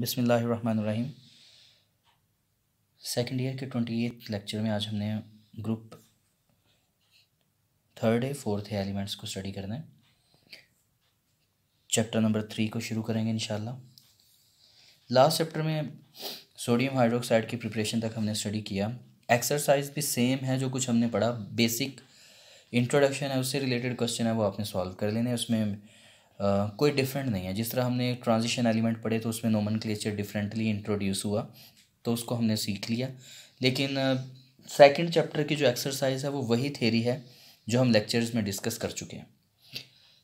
बिसमीम second year के twenty eight lecture में आज हमने ग्रुप थर्ड है फोर्थ है एलिमेंट्स को स्टडी करना है चैप्टर नंबर थ्री को शुरू करेंगे इन लास्ट चैप्टर में सोडियम हाइड्रोक्साइड की प्रिपरेशन तक हमने स्टडी किया एक्सरसाइज भी सेम है जो कुछ हमने पढ़ा बेसिक इंट्रोडक्शन है उससे रिलेटेड क्वेश्चन है वो आपने सॉल्व कर लेने उसमें कोई डिफरेंट नहीं है जिस तरह हमने ट्रांजिशन एलिमेंट पढ़े तो उसमें नोमन डिफरेंटली इंट्रोड्यूस हुआ तो उसको हमने सीख लिया लेकिन uh, चैप्टर की जो एक्सरसाइज है वो वही थेरी है जो हम लेक्चर्स में डिस्कस कर चुके हैं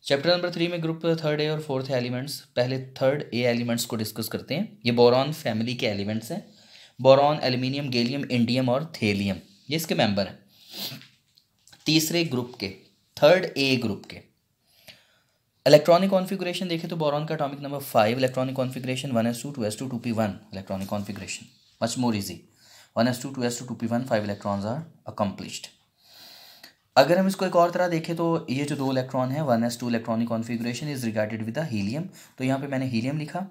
चैप्टर नंबर थ्री में ग्रुप थर्ड ए और फोर्थ एलिमेंट्स पहले थर्ड ए एलिमेंट्स को डिस्कस करते हैं ये बोरॉन फैमिली के एलिमेंट्स हैं बोरॉन एल्यूमिनियम गेलियम इंडियम और थेलियम ये इसके मेंबर हैं तीसरे ग्रुप के थर्ड ए ग्रुप के इलेक्ट्रॉनिक कॉन्फिगुरेशन देखें तो बोरॉन का atomic number five electronic configuration one s two two s two two p one electronic configuration much more easy one s two two s two two p one five electrons are accomplished अगर हम इसको एक और तरह देखें तो ये जो दो इलेक्ट्रॉन है one s two electronic configuration is regarded with the helium तो यहाँ पे मैंने हीलियम लिखा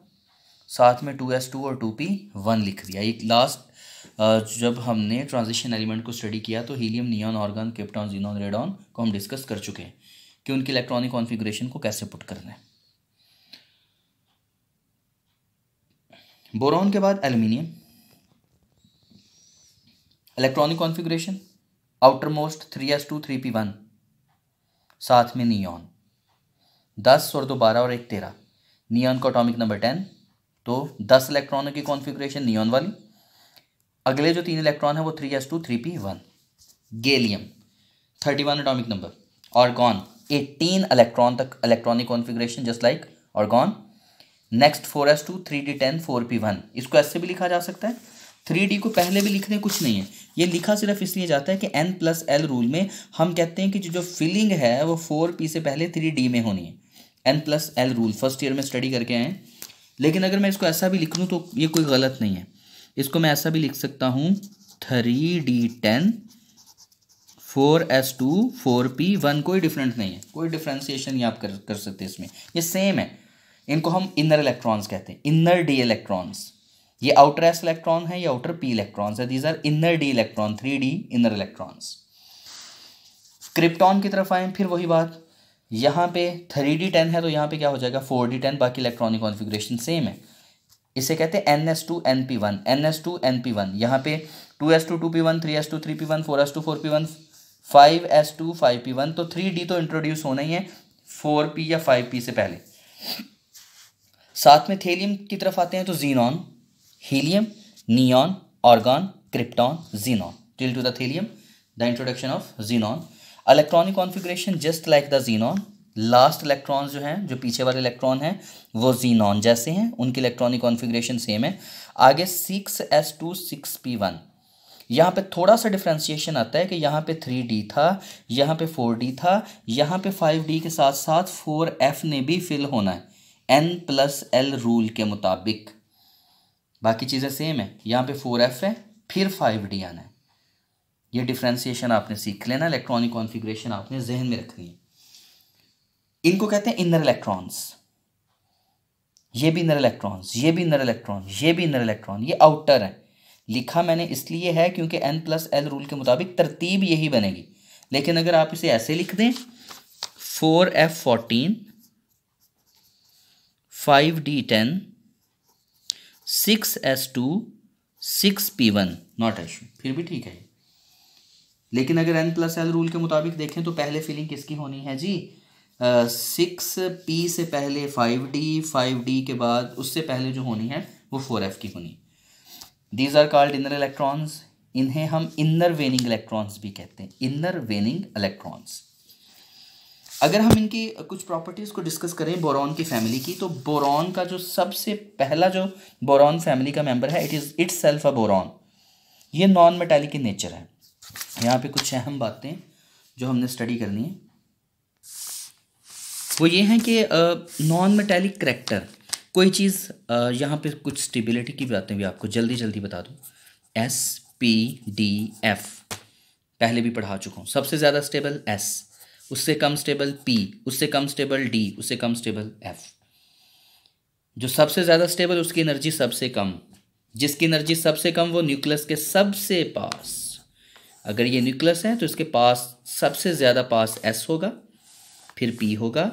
साथ में टू एस टू और टू पी वन लिख दिया एक लास्ट जब हमने ट्रांजिशन एलिमेंट को स्टडी किया तो helium neon argon krypton xenon radon को हम डिस्कस कर चुके हैं कि उनकी इलेक्ट्रॉनिक कॉन्फ़िगरेशन को कैसे पुट करना है बोरॉन के बाद aluminium electronic configuration outer most three s two three p one साथ में नियॉन दस और दो बारह और एक तेरह नियॉन का अटोमिक नंबर टेन तो दस इलेक्ट्रॉनों की कॉन्फ़िगरेशन नियॉन वाली अगले जो तीन इलेक्ट्रॉन है वो three s two three p one gallium thirty one atomic number argon eighteen electron तक electronic configuration just like argon next four s two three d ten four p one इसको ऐसे भी लिखा जा सकता है थ्री डी को पहले भी लिखने कुछ नहीं है ये लिखा सिर्फ इसलिए जाता है कि एन प्लस एल रूल में हम कहते हैं कि जो जो फिलिंग है वो फोर पी से पहले थ्री डी में होनी है n plus l rule first year में स्टडी करके आए लेकिन अगर मैं इसको ऐसा भी लिख लूँ तो ये कोई गलत नहीं है इसको मैं ऐसा भी लिख सकता हूँ three d ten four s two four p one कोई डिफरेंस नहीं है कोई डिफ्रेंसिएशन नहीं आप कर कर सकते इसमें ये सेम है इनको हम इनर इलेक्ट्रॉन्स कहते हैं इनर डी इलेक्ट्रॉन्स ये आउटर एस इलेक्ट्रॉन है ये आउटर पी इलेक्ट्रॉन्स है these are inner d electron three d inner electrons krypton की तरफ आए फिर वही बात यहाँ पे थ्री डी टेन है तो यहाँ पे क्या हो जाएगा फोर डी टेन बाकी इलेक्ट्रॉनिक कॉन्फिग्रेशन सेम है इसे कहते हैं n s two n p one n s two n p one यहाँ पे two s two two p one three s two three p one four s two four p one five s two five p one तो three d तो introduce होना ही है four p या five p से पहले साथ में थेलियम की तरफ आते हैं तो xenon helium neon argon krypton xenon till to the thallium the introduction of xenon electronic configuration just like the xenon last electron जो हैं जो पीछे वाले इलेक्ट्रॉन हैं वो जीनॉन जैसे हैं उनकी इलेक्ट्रॉनिक कॉन्फिग्रेशन सेम है आगे six S two six P one यहाँ पे थोड़ा सा डिफ्रेंसीशन आता है कि यहाँ पे थ्री डी था यहाँ पे फोर डी था यहाँ पे फाइव डी के साथ साथ फोर एफ ने भी फिल होना है एन प्लस एल रूल के मुताबिक बाकी चीज़ें सेम है यहाँ पे फोर एफ है फिर फाइव डी आना है ये डिफ्रेंसीशन आपने सीख लेना इलेक्ट्रॉनिक कॉन्फिग्रेशन आपने जहन में रखनी है इनको कहते हैं इनर इलेक्ट्रॉन्स ये भी इनर इलेक्ट्रॉन्स ये भी इनर इलेक्ट्रॉन ये भी इनर इलेक्ट्रॉन ये आउटर है लिखा मैंने इसलिए है क्योंकि एन प्लस एल रूल के मुताबिक तरतीब यही बनेगी लेकिन अगर आप इसे ऐसे लिख दें four F fourteen five D ten six S two six P one not s फिर भी ठीक है लेकिन अगर एन प्लस एल रूल के मुताबिक देखें तो पहले फीलिंग किसकी होनी है जी सिक्स uh, पी से पहले फाइव डी फाइव डी के बाद उससे पहले जो होनी है वो फोर एफ की होनी है these are called inner electrons इन्हें हम इनर वेनिंग इलेक्ट्रॉन्स भी कहते हैं इनर वेनिंग इलेक्ट्रॉन्स अगर हम इनकी कुछ प्रॉपर्टीज़ को डिस्कस करें बोरॉन की फैमिली की तो बोरॉन का जो सबसे पहला जो बोरॉन फैमिली का मेंबर है it is itself a boron ये नॉन मेटालिक इन नेचर है यहाँ पे कुछ अहम बातें जो हमने स्टडी करनी है वो ये हैं कि नॉन मेटालिक करेक्टर कोई चीज़ यहाँ पे कुछ स्टेबिलिटी की बातें भी आपको जल्दी जल्दी बता दूँ एस पी डी एफ पहले भी पढ़ा चुका हूँ सबसे ज़्यादा स्टेबल एस उससे कम स्टेबल पी उससे कम स्टेबल डी उससे कम स्टेबल एफ जो सबसे ज़्यादा स्टेबल उसकी एनर्जी सबसे कम जिसकी एनर्जी सबसे कम वो न्यूक्लियस के सबसे पास अगर ये न्यूक्लियस है तो इसके पास सबसे ज़्यादा पास एस होगा फिर पी होगा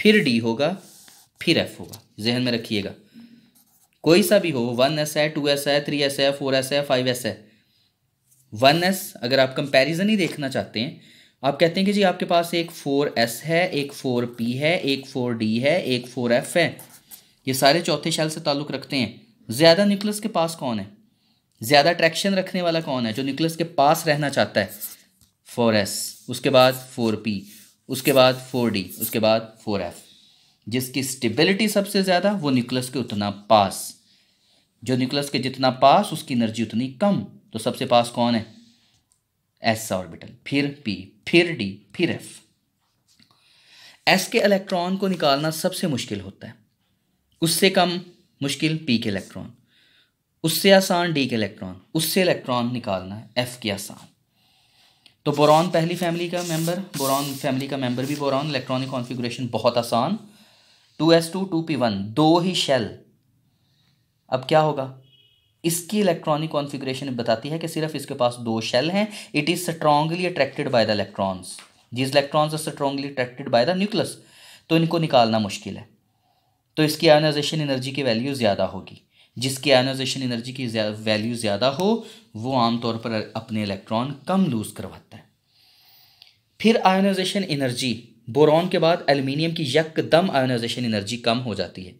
फिर डी होगा फिर एफ होगा जहन में रखिएगा कोई सा भी हो वन एस है टू एस है थ्री एस है फोर एस है फाइव एस है वन एस अगर आप कंपैरिजन ही देखना चाहते हैं आप कहते हैं कि जी आपके पास एक फोर एस है एक फोर पी है एक फोर डी है एक फोर एफ है ये सारे चौथे शैल से ताल्लुक़ रखते हैं ज़्यादा न्यूक्लियस के पास कौन है ज़्यादा अट्रैक्शन रखने वाला कौन है जो न्यूक्लियस के पास रहना चाहता है फोर एस उसके बाद फोर पी उसके बाद फोर डी उसके बाद फोर एफ जिसकी स्टेबिलिटी सबसे ज़्यादा वो न्यूक्लियस के उतना पास जो न्यूक्लियस के जितना पास उसकी एनर्जी उतनी कम तो सबसे पास कौन है एस ऑर्बिटल फिर पी फिर डी फिर एफ एस के इलेक्ट्रॉन को निकालना सबसे मुश्किल होता है उससे कम मुश्किल पी के इलेक्ट्रॉन उससे आसान डी के इलेक्ट्रॉन उससे इलेक्ट्रॉन निकालना एफ के आसान तो बोरॉन पहली फैमिली का मेंबर बोरॉन फैमिली का मेंबर भी बोरॉन इलेक्ट्रॉनिक कॉन्फ़िगरेशन बहुत आसान two s two two p one दो ही शेल अब क्या होगा इसकी इलेक्ट्रॉनिक कॉन्फ़िगरेशन बताती है कि सिर्फ इसके पास दो शेल हैं it is strongly attracted by the electrons जिस electrons are strongly attracted by the nucleus तो इनको निकालना मुश्किल है तो इसकी आयोनाइजेशन एनर्जी की वैल्यू ज़्यादा होगी जिसकी आयोनाइजेशन एनर्जी की वैल्यू ज़्यादा हो वो आमतौर पर अपने इलेक्ट्रॉन कम लूज़ करवाता है फिर आयोनाइजेशन एनर्जी बोरॉन के बाद एल्यूमिनियम की यकदम आयोनाइजेशन एनर्जी कम हो जाती है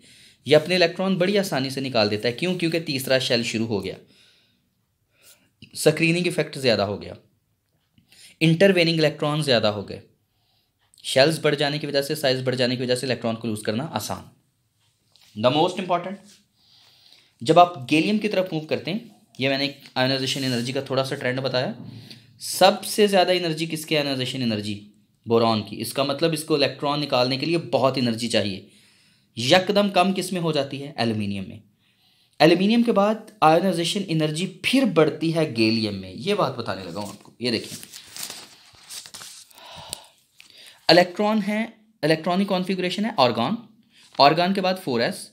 ये अपने इलेक्ट्रॉन बड़ी आसानी से निकाल देता है क्यों क्योंकि तीसरा शेल शुरू हो गया स्क्रीनिंग इफेक्ट ज़्यादा हो गया इंटरवेनिंग इलेक्ट्रॉन ज़्यादा हो गए शेल्स बढ़ जाने की वजह से साइज बढ़ जाने की वजह से इलेक्ट्रॉन को लूज़ करना आसान द मोस्ट इंपॉर्टेंट जब आप गेलियम की तरफ मूव करते हैं ये मैंने आयोनाइजेशन एनर्जी का थोड़ा सा ट्रेंड बताया सबसे ज़्यादा एनर्जी किसके आयोनाइजेशन एनर्जी बोरॉन की इसका मतलब इसको इलेक्ट्रॉन निकालने के लिए बहुत एनर्जी चाहिए यकदम कम किस में हो जाती है एल्यूमिनियम में एल्यूमिनियम के बाद आयोनाइजेशन एनर्जी फिर बढ़ती है गेलियम में ये बात बताने लगा हूँ आपको ये देखिए इलेक्ट्रॉन है इलेक्ट्रॉनिक कॉन्फ़िगरेशन है ऑर्गान ऑर्गान के बाद फोर एस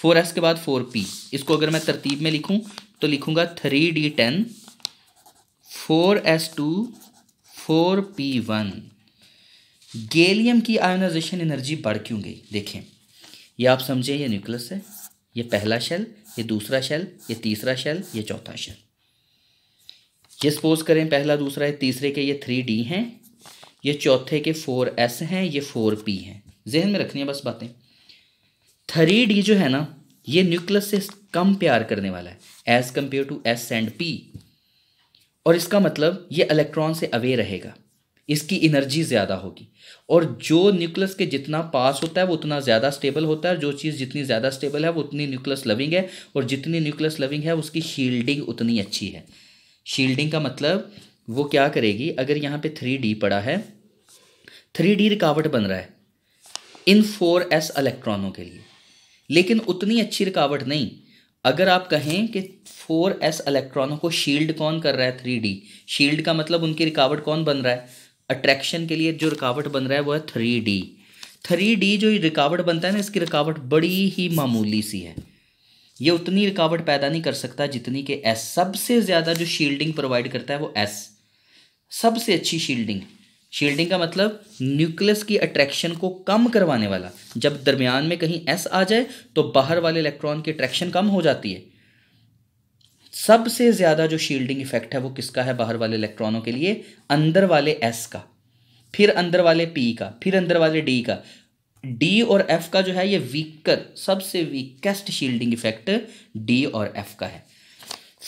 फोर एस के बाद फोर पी इसको अगर मैं तरतीब में लिखूँ तो लिखूंगा three d ten four s two four p one gallium की आयोनाइजेशन एनर्जी बढ़ क्यों गई देखें ये आप समझें ये न्यूक्लियस है ये पहला शेल ये दूसरा शेल ये तीसरा शेल ये चौथा शेल ये सपोज करें पहला दूसरा है तीसरे के ये थ्री डी हैं ये चौथे के फोर एस हैं ये फोर पी हैं जहन में रखनी है बस बातें थ्री डी जो है ना ये न्यूक्लियस से कम प्यार करने वाला है as compare to s and p और इसका मतलब ये इलेक्ट्रॉन से अवे रहेगा इसकी एनर्जी ज़्यादा होगी और जो न्यूक्लियस के जितना पास होता है वो उतना ज़्यादा स्टेबल होता है जो चीज़ जितनी ज़्यादा स्टेबल है वो उतनी न्यूक्लियस लविंग है और जितनी न्यूक्लियस लविंग है उसकी शील्डिंग उतनी अच्छी है शील्डिंग का मतलब वो क्या करेगी अगर यहाँ पे थ्री डी पड़ा है थ्री डी रिकावट बन रहा है इन फोर एस इलेक्ट्रॉनों के लिए लेकिन उतनी अच्छी रिकावट नहीं अगर आप कहें कि फोर एस इलेक्ट्रॉनों को शील्ड कौन कर रहा है थ्री डी शील्ड का मतलब उनकी रिकावट कौन बन रहा है अट्रैक्शन के लिए जो रुकावट बन रहा है वो है थ्री डी थ्री डी जो रुकावट बनता है ना इसकी रुकावट बड़ी ही मामूली सी है ये उतनी रुकावट पैदा नहीं कर सकता जितनी कि एस सबसे ज़्यादा जो शील्डिंग प्रोवाइड करता है वो एस सबसे अच्छी शील्डिंग शील्डिंग का मतलब न्यूक्लियस की अट्रैक्शन को कम करवाने वाला जब दरमियान में कहीं एस आ जाए तो बाहर वाले इलेक्ट्रॉन की अट्रैक्शन कम हो जाती है सबसे ज़्यादा जो शील्डिंग इफेक्ट है वो किसका है बाहर वाले इलेक्ट्रॉनों के लिए अंदर वाले एस का फिर अंदर वाले पी का फिर अंदर वाले डी का डी और एफ का जो है ये वीकर सबसे वीकेस्ट शील्डिंग इफेक्ट डी और एफ का है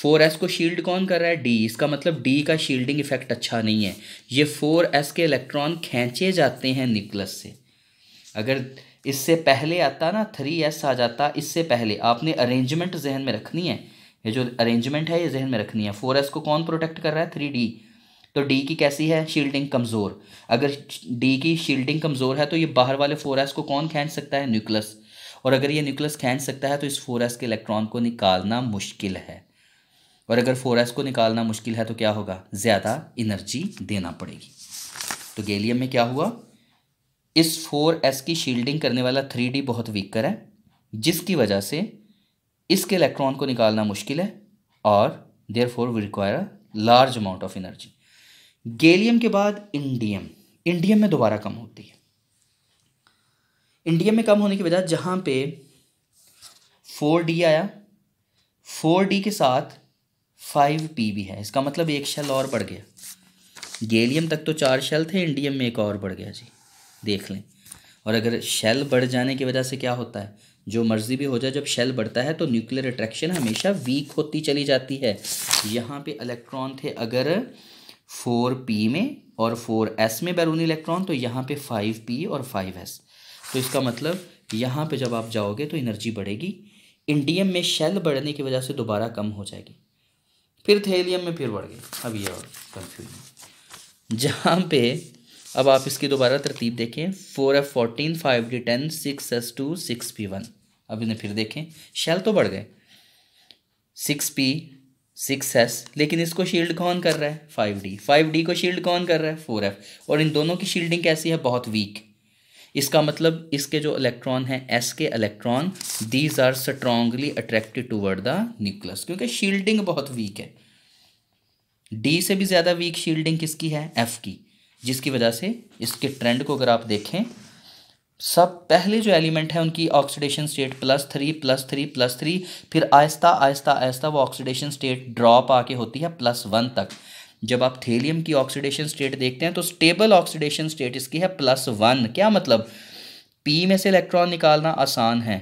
फोर एस को शील्ड कौन कर रहा है डी इसका मतलब डी का शील्डिंग इफेक्ट अच्छा नहीं है ये फोर एस के इलेक्ट्रॉन खींचे जाते हैं निकलस से अगर इससे पहले आता ना थ्री एस आ जाता इससे पहले आपने अरेंजमेंट जहन में रखनी है ये जो अरेंजमेंट है ये जहन में रखनी है फोर एस को कौन प्रोटेक्ट कर रहा है थ्री डी तो डी की कैसी है शील्डिंग कमज़ोर अगर डी की शील्डिंग कमज़ोर है तो ये बाहर वाले फोर एस को कौन खींच सकता है न्यूक्लियस और अगर ये न्यूक्लियस खींच सकता है तो इस फोर एस के इलेक्ट्रॉन को निकालना मुश्किल है और अगर फोर एस को निकालना मुश्किल है तो क्या होगा ज़्यादा इनर्जी देना पड़ेगी तो गैलियम में क्या हुआ इस फोर एस की शील्डिंग करने वाला थ्री डी बहुत वीकर है जिसकी वजह से इसके इलेक्ट्रॉन को निकालना मुश्किल है और there for we require a large amount of energy gallium के बाद इंडियम इंडियम में दोबारा कम होती है इंडियम में कम होने की वजह जहाँ पे फोर डी आया फोर डी के साथ फाइव पी भी है इसका मतलब एक शेल और बढ़ गया गैलियम तक तो चार शेल थे इंडियम में एक और बढ़ गया जी देख लें और अगर शेल बढ़ जाने की वजह से क्या होता है जो मर्जी भी हो जाए जब शेल बढ़ता है तो न्यूक्लियर अट्रैक्शन हमेशा वीक होती चली जाती है यहाँ पे इलेक्ट्रॉन थे अगर फोर पी में और फोर एस में बैरूनी इलेक्ट्रॉन तो यहाँ पे फाइव पी और फाइव एस तो इसका मतलब यहाँ पे जब आप जाओगे तो एनर्जी बढ़ेगी इंडियम में शेल बढ़ने की वजह से दोबारा कम हो जाएगी फिर थेलियम में फिर बढ़ गई अब ये और कन्फ्यूजन जहाँ पे अब आप इसकी दोबारा तरतीब देखें four F fourteen five D ten six S two six P one अब इन्हें फिर देखें शेल तो बढ़ गए सिक्स पी सिक्स एस लेकिन इसको शील्ड कौन कर रहा है फाइव डी फाइव डी को शील्ड कौन कर रहा है फोर एफ और इन दोनों की शील्डिंग कैसी है बहुत वीक इसका मतलब इसके जो इलेक्ट्रॉन हैं एस के electron these are strongly attracted toward the nucleus क्योंकि शील्डिंग बहुत वीक है डी से भी ज़्यादा वीक शील्डिंग किसकी है एफ की जिसकी वजह से इसके ट्रेंड को अगर आप देखें सब पहले जो एलिमेंट है उनकी oxidation state plus three plus three plus three फिर आहिस्ता आहिस्ता आहिस्ता वो ऑक्सीडेशन स्टेट ड्रॉप आके होती है प्लस वन तक जब आप थेलियम की ऑक्सीडेशन स्टेट देखते हैं तो स्टेबल ऑक्सीडेशन स्टेट इसकी है प्लस वन क्या मतलब पी में से इलेक्ट्रॉन निकालना आसान है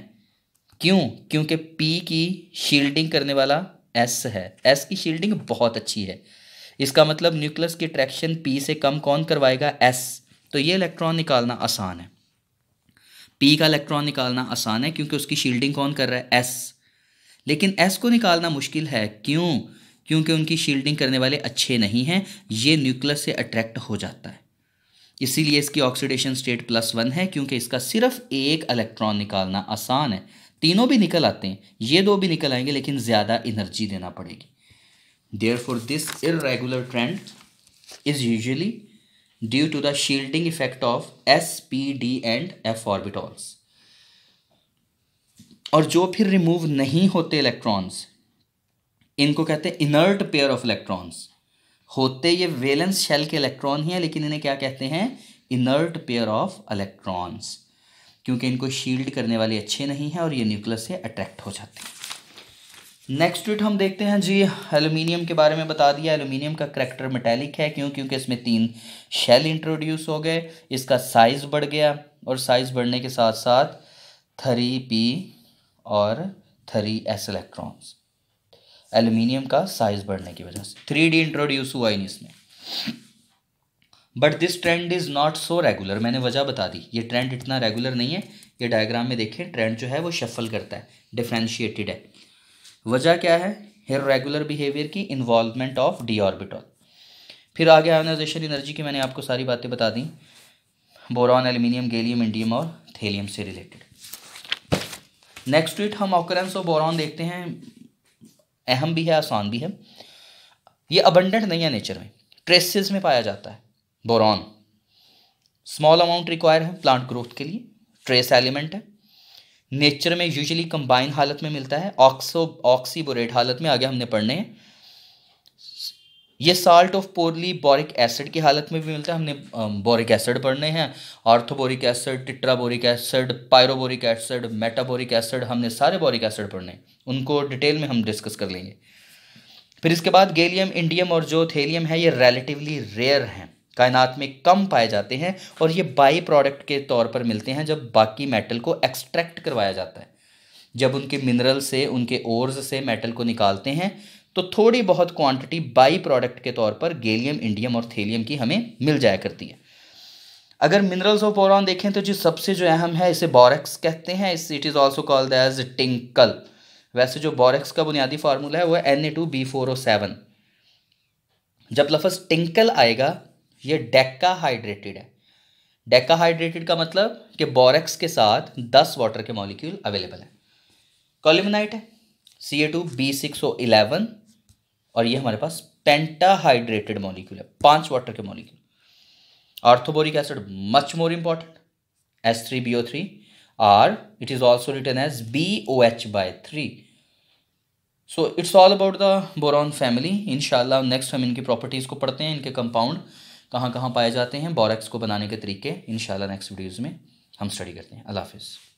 क्यों क्योंकि पी की शील्डिंग करने वाला एस है एस की शील्डिंग बहुत अच्छी है इसका मतलब न्यूक्लियस की ट्रैक्शन पी से कम कौन करवाएगा एस तो ये इलेक्ट्रॉन निकालना आसान है पी का इलेक्ट्रॉन निकालना आसान है क्योंकि उसकी शील्डिंग कौन कर रहा है एस लेकिन एस को निकालना मुश्किल है क्यों क्योंकि उनकी शील्डिंग करने वाले अच्छे नहीं हैं ये न्यूक्लियस से अट्रैक्ट हो जाता है इसीलिए इसकी ऑक्सीडेशन स्टेट प्लस वन है क्योंकि इसका सिर्फ एक इलेक्ट्रॉन निकालना आसान है तीनों भी निकल आते हैं ये दो भी निकल आएंगे लेकिन ज़्यादा एनर्जी देना पड़ेगी Therefore, this irregular trend is usually due to the shielding effect of s, p, d and f orbitals. और जो फिर रिमूव नहीं होते इलेक्ट्रॉन्स इनको कहते हैं इनर्ट पेयर ऑफ इलेक्ट्रॉन्स होते ये वेलेंस शेल के इलेक्ट्रॉन ही हैं लेकिन इन्हें क्या कहते हैं इनर्ट पेयर ऑफ इलेक्ट्रॉन्स क्योंकि इनको शील्ड करने वाले अच्छे नहीं हैं और ये न्यूक्लियस से अट्रैक्ट हो जाते हैं नेक्स्ट ट्वीट हम देखते हैं जी एलुमिनियम के बारे में बता दिया एलुमिनियम का करेक्टर मेटेलिक है क्यों क्योंकि इसमें तीन शेल इंट्रोड्यूस हो गए इसका साइज़ बढ़ गया और साइज़ बढ़ने के साथ साथ थ्री पी और थ्री एस इलेक्ट्रॉन्स एलुमिनियम का साइज़ बढ़ने की वजह से थ्री डी इंट्रोड्यूस हुआ ही नहीं इसमें but this trend is not so regular मैंने वजह बता दी ये ट्रेंड इतना रेगुलर नहीं है ये डायग्राम में देखें ट्रेंड जो है वो शफल करता है डिफ्रेंशिएटेड है वजह क्या है रेगुलर बिहेवियर की इन्वॉल्वमेंट ऑफ डी ऑर्बिटॉल फिर आगे आयोनाइजेशन एनर्जी की मैंने आपको सारी बातें बता दी बोरॉन एल्यूमिनियम गैलियम इंडियम और थेलियम से रिलेटेड नेक्स्ट वीट हम ऑकरेंस ऑफ बोरॉन देखते हैं अहम भी है आसान भी है ये अबंडेंट नहीं है नेचर में ट्रेसेस में पाया जाता है बोरॉन स्मॉल अमाउंट रिक्वायर है प्लांट ग्रोथ के लिए ट्रेस एलिमेंट है नेचर में यूजुअली कंबाइन हालत में मिलता है ऑक्सो ऑक्सीबोरेट हालत में आगे हमने पढ़ने हैं ये साल्ट ऑफ पोरली बोरिक एसिड की हालत में भी मिलता है हमने बोरिक एसिड पढ़ने हैं orthoboric acid tetraboric acid pyroboric acid metaboric acid हमने सारे बोरिक एसिड पढ़ने हैं उनको डिटेल में हम डिस्कस कर लेंगे फिर इसके बाद गेलियम इंडियम और जो थेलियम है ये रिलेटिवली रेयर हैं कायनात में कम पाए जाते हैं और ये बाई प्रोडक्ट के तौर पर मिलते हैं जब बाकी मेटल को एक्सट्रैक्ट करवाया जाता है जब उनके मिनरल से उनके ओर्स से मेटल को निकालते हैं तो थोड़ी बहुत क्वांटिटी बाई प्रोडक्ट के तौर पर गेलियम इंडियम और थेलियम की हमें मिल जाया करती है अगर मिनरल्स ऑफ बोरॉन देखें तो जो सबसे जो अहम है इसे बॉरेक्स कहते हैं इस it is also called as tincal वैसे जो बॉरेक्स का बुनियादी फार्मूला है वो है N A two B four O seven जब लफज टिंकल आएगा ये डेक्का हाइड्रेटेड है डेक्का हाइड्रेटेड का मतलब कि बोरेक्स के साथ दस वाटर के मॉलिक्यूल अवेलेबल हैं कॉलिमनाइट है C A two B six O eleven और ये हमारे पास पेंटा हाइड्रेटेड मॉलिक्यूल है पांच वाटर के molecule orthoboric acid much more important as three B O three are it is also written as B O H by three so it's all about the boron family in next हम इनकी properties को पढ़ते हैं इनके compound कहाँ कहाँ पाए जाते हैं बॉरेक्स को बनाने के तरीके इन नेक्स्ट वीडियोज़ में हम स्टडी करते हैं अल्लाह हाफिज़